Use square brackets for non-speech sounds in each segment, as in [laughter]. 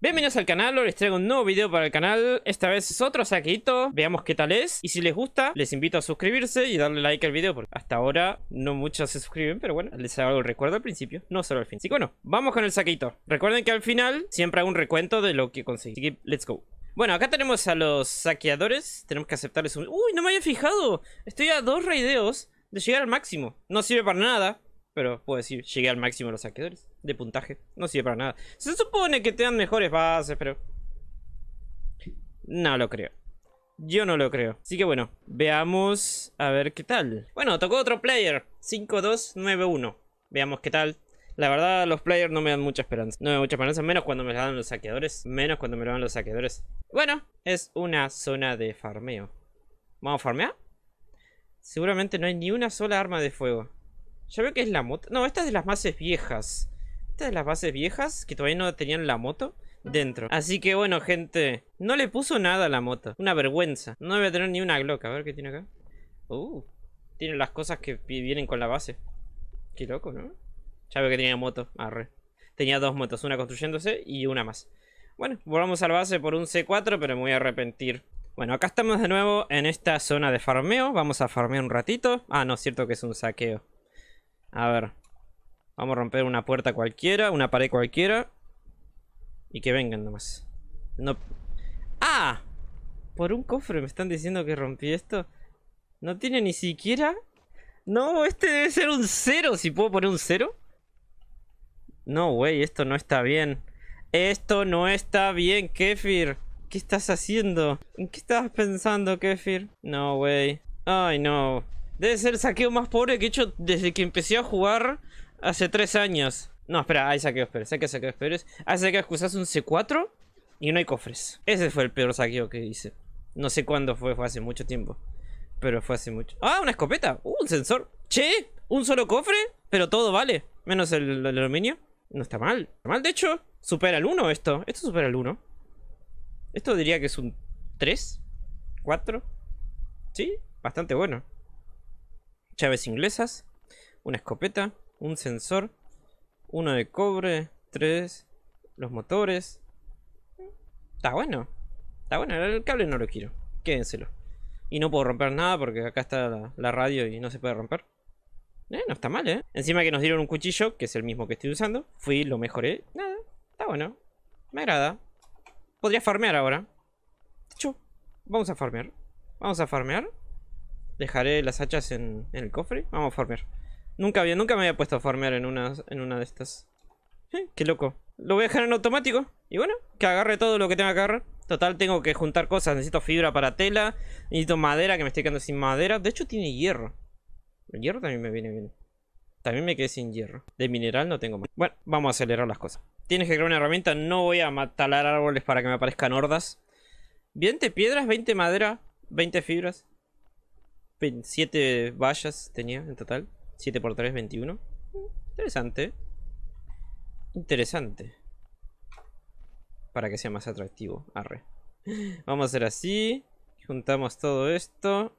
Bienvenidos al canal, hoy les traigo un nuevo video para el canal Esta vez es otro saquito, veamos qué tal es Y si les gusta, les invito a suscribirse y darle like al video Porque hasta ahora no muchos se suscriben Pero bueno, les hago el recuerdo al principio, no solo al fin Así que bueno, vamos con el saquito Recuerden que al final siempre hago un recuento de lo que conseguí Así que, let's go bueno, acá tenemos a los saqueadores Tenemos que aceptarles un... ¡Uy, no me había fijado! Estoy a dos raideos de llegar al máximo No sirve para nada, pero puedo decir, llegué al máximo de los saqueadores de puntaje. No sirve para nada. Se supone que te dan mejores bases, pero... No lo creo. Yo no lo creo. Así que bueno, veamos a ver qué tal. Bueno, tocó otro player. 5-2-9-1. Veamos qué tal. La verdad, los players no me dan mucha esperanza. No me dan mucha esperanza, menos cuando me la dan los saqueadores. Menos cuando me lo dan los saqueadores. Bueno, es una zona de farmeo. ¿Vamos a farmear? Seguramente no hay ni una sola arma de fuego. Ya veo que es la moto No, esta es de las más viejas de las bases viejas que todavía no tenían la moto dentro. Así que bueno, gente, no le puso nada a la moto. Una vergüenza. No debe tener ni una Glock. A ver qué tiene acá. Uh, tiene las cosas que vienen con la base. Qué loco, ¿no? Ya veo que tenía moto. Arre. Tenía dos motos, una construyéndose y una más. Bueno, volvamos a la base por un C4, pero me voy a arrepentir. Bueno, acá estamos de nuevo en esta zona de farmeo. Vamos a farmear un ratito. Ah, no, es cierto que es un saqueo. A ver, Vamos a romper una puerta cualquiera, una pared cualquiera. Y que vengan nomás. No... ¡Ah! Por un cofre me están diciendo que rompí esto. No tiene ni siquiera... No, este debe ser un cero. Si puedo poner un cero. No, güey, esto no está bien. Esto no está bien, Kefir. ¿Qué estás haciendo? ¿En qué estabas pensando, Kefir? No, güey. Ay, no. Debe ser el saqueo más pobre que he hecho desde que empecé a jugar Hace tres años. No, espera, hay saqueos peores. Hay que saqueos peores. Hay que usas un C4 y no hay cofres. Ese fue el peor saqueo que hice. No sé cuándo fue, fue hace mucho tiempo. Pero fue hace mucho. ¡Ah, una escopeta! Uh, un sensor! ¡Che! ¿Un solo cofre? Pero todo vale. Menos el, aluminio. No está mal. Está mal, de hecho. Supera el 1 esto. Esto supera el 1. Esto diría que es un 3. 4. Sí, bastante bueno. Chaves inglesas. Una escopeta un sensor, uno de cobre, tres, los motores. Está bueno. Está bueno, el cable no lo quiero. Quédenselo. Y no puedo romper nada porque acá está la, radio y no se puede romper. Eh, no está mal, ¿eh? Encima que nos dieron un cuchillo, que es el mismo que estoy usando. Fui, lo mejoré. Nada, está bueno. Me agrada. Podría farmear ahora. hecho Vamos a farmear. Vamos a farmear. Dejaré las hachas en, en el cofre. Vamos a farmear. Nunca había, nunca me había puesto a farmear en una, en una de estas. Qué loco. Lo voy a dejar en automático. Y bueno, que agarre todo lo que tenga que agarrar. Total, tengo que juntar cosas. Necesito fibra para tela. Necesito madera, que me estoy quedando sin madera. De hecho, tiene hierro. El hierro también me viene bien. También me quedé sin hierro. De mineral no tengo más. Bueno, vamos a acelerar las cosas. Tienes que crear una herramienta. No voy a matar árboles para que me aparezcan hordas. 20 piedras, 20 madera, 20 fibras. 7 vallas tenía en total. 7 por 3, 21. Interesante. Interesante. Para que sea más atractivo. Arre. Vamos a hacer así. Juntamos todo esto.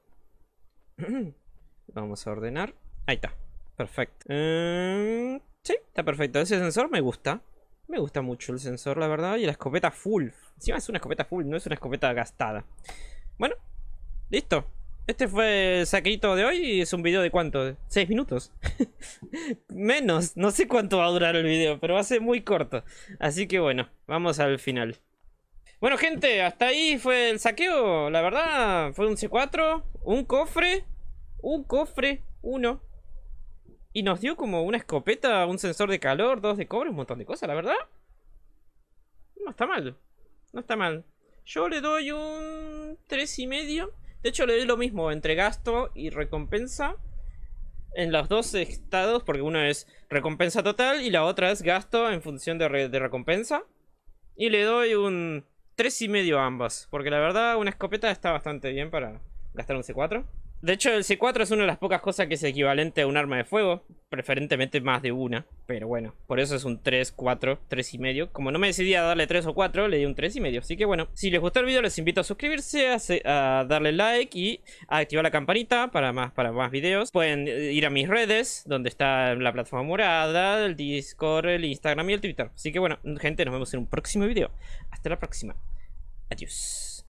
[clears throat] Vamos a ordenar. Ahí está. Perfecto. Mm, sí, está perfecto. Ese sensor me gusta. Me gusta mucho el sensor, la verdad. Y la escopeta full. Encima es una escopeta full, no es una escopeta gastada. Bueno, listo. Este fue el saquito de hoy y es un video de cuánto? ¿6 minutos? [laughs] Menos, no sé cuánto va a durar el video, pero va a ser muy corto. Así que bueno, vamos al final. Bueno gente, hasta ahí fue el saqueo. La verdad, fue un C4, un cofre, un cofre, uno. Y nos dio como una escopeta, un sensor de calor, dos de cobre, un montón de cosas, la verdad. No está mal, no está mal. Yo le doy un tres y medio. De hecho, le doy lo mismo entre gasto y recompensa. En los dos estados, porque una es recompensa total y la otra es gasto en función de, de recompensa. Y le doy un 3,5 a ambas, porque la verdad una escopeta está bastante bien para gastar un C4. De hecho, el C4 es una de las pocas cosas que es equivalente a un arma de fuego. Preferentemente más de una. Pero bueno, por eso es un 3, 4, 3 y medio. Como no me decidí a darle 3 o 4, le di un 3 y medio. Así que bueno, si les gustó el video, les invito a suscribirse, a, a darle like y a activar la campanita para más, para más videos. Pueden eh, ir a mis redes, donde está la plataforma morada, el Discord, el Instagram y el Twitter. Así que bueno, gente, nos vemos en un próximo video. Hasta la próxima. Adiós.